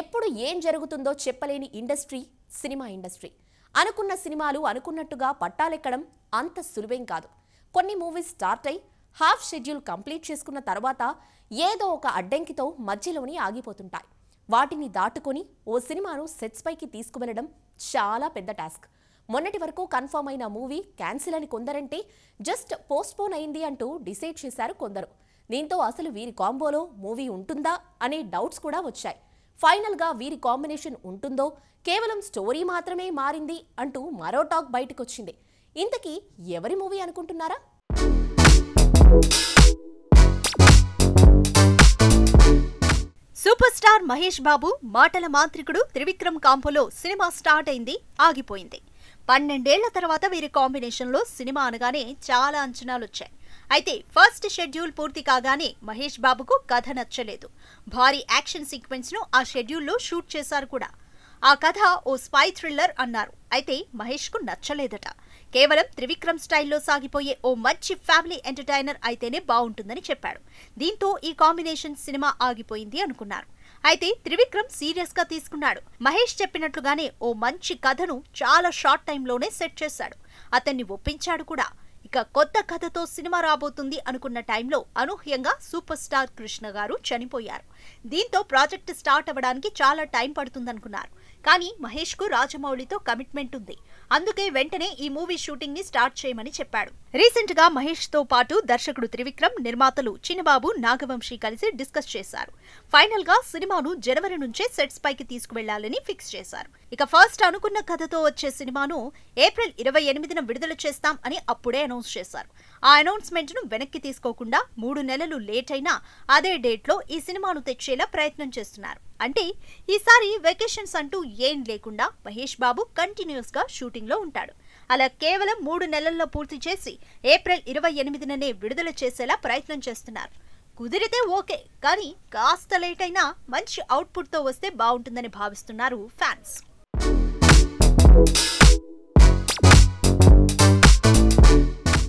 ఎప్పుడు ఏం జరుగుతుందో చెప్పలేని ఇండస్ట్రీ సినిమా ఇండస్ట్రీ అనుకున్న సినిమాలు అనుకున్నట్టుగా పట్టాలెక్కడం అంత సులువేం కాదు కొన్ని మూవీస్ స్టార్ట్ అయి హాఫ్ షెడ్యూల్ కంప్లీట్ చేసుకున్న తర్వాత ఏదో ఒక అడ్డంకితో మధ్యలోనే ఆగిపోతుంటాయి వాటిని దాటుకొని ఓ సినిమాను సెట్స్ పైకి తీసుకువెళ్లడం చాలా పెద్ద టాస్క్ మొన్నటి వరకు కన్ఫర్మ్ అయిన మూవీ క్యాన్సిల్ అని కొందరంటే జస్ట్ పోస్ట్పోన్ అయింది అంటూ డిసైడ్ చేశారు కొందరు దీంతో అసలు వీరి కాంబోలో మూవీ ఉంటుందా అనే డౌట్స్ కూడా వచ్చాయి ఫైనల్గా వీరి కాంబినేషన్ ఉంటుందో కేవలం స్టోరీ మాత్రమే మారింది అంటూ మరో టాక్ బయటకొచ్చింది ఇంతకీ ఎవరి మూవీ అనుకుంటున్నారా సూపర్ స్టార్ మహేష్ బాబు మాటల మాంత్రికుడు త్రివిక్రమ్ కాంపోలో సినిమా స్టార్ట్ అయింది ఆగిపోయింది పన్నెండేళ్ల తర్వాత వీరి కాంబినేషన్లో సినిమా అనగానే చాలా అంచనాలు వచ్చాయి అయితే ఫస్ట్ షెడ్యూల్ పూర్తి కాగానే మహేష్ బాబుకు కథ నచ్చలేదు భారీ యాక్షన్ సీక్వెన్స్ ను ఆ షెడ్యూల్లో షూట్ చేశారు కూడా ఆ కథ ఓ స్పై థ్రిల్లర్ అన్నారు అయితే మహేష్కు నచ్చలేదట కేవలం త్రివిక్రమ్ స్టైల్లో సాగిపోయే ఓ మంచి ఫ్యామిలీ ఎంటర్టైనర్ అయితేనే బాగుంటుందని చెప్పాడు దీంతో ఈ కాంబినేషన్ సినిమా ఆగిపోయింది అనుకున్నారు అయితే త్రివిక్రమ్ సీరియస్ గా తీసుకున్నాడు మహేష్ చెప్పినట్లుగానే ఓ మంచి కథను చాలా షార్ట్ టైంలోనే సెట్ చేశాడు అతన్ని ఒప్పించాడు కూడా ఇక కొత్త కథతో సినిమా రాబోతుంది అనుకున్న టైంలో అనూహ్యంగా సూపర్ స్టార్ కృష్ణ గారు చనిపోయారు దీంతో ప్రాజెక్ట్ స్టార్ట్ అవ్వడానికి చాలా టైం పడుతుందనుకున్నారు కానీ మహేష్ కు రాజమౌళితో కమిట్మెంట్ ఉంది అందుకే వెంటనే ఈ మూవీ షూటింగ్ ని స్టార్ట్ చేయమని చెప్పాడు రీసెంట్ గా మహేష్ తో పాటు దర్శకుడు త్రివిక్రమ్ నిర్మాతలు చిన్నబాబు నాగవంశీ కలిసి డిస్కస్ చేశారు ఫైనల్ గా సినిమాను జనవరి నుంచే సెట్స్ పైకి తీసుకువెళ్లాలని ఫిక్స్ చేశారు ఇక ఫస్ట్ అనుకున్న కథతో వచ్చే సినిమాను ఏప్రిల్ ఇరవై ఎనిమిదిన విడుదల చేస్తాం అని అప్పుడే అనౌన్స్ చేశారు ఆ అనౌన్స్మెంట్ ను వెనక్కి తీసుకోకుండా మూడు నెలలు లేట్ అయినా అదే డేట్ లో ఈ సినిమాను తెచ్చేలా ప్రయత్నం చేస్తున్నారు అంటే ఈసారి వెకేషన్స్ అంటూ ఏం లేకుండా మహేష్ బాబు కంటిన్యూస్గా షూటింగ్లో ఉంటాడు అలా కేవలం మూడు నెలల్లో పూర్తి చేసి ఏప్రిల్ ఇరవై ఎనిమిదిననే విడుదల చేసేలా ప్రయత్నం చేస్తున్నారు కుదిరితే ఓకే కానీ కాస్త లేట్ అయినా మంచి అవుట్పుట్తో వస్తే బాగుంటుందని భావిస్తున్నారు ఫ్యాన్స్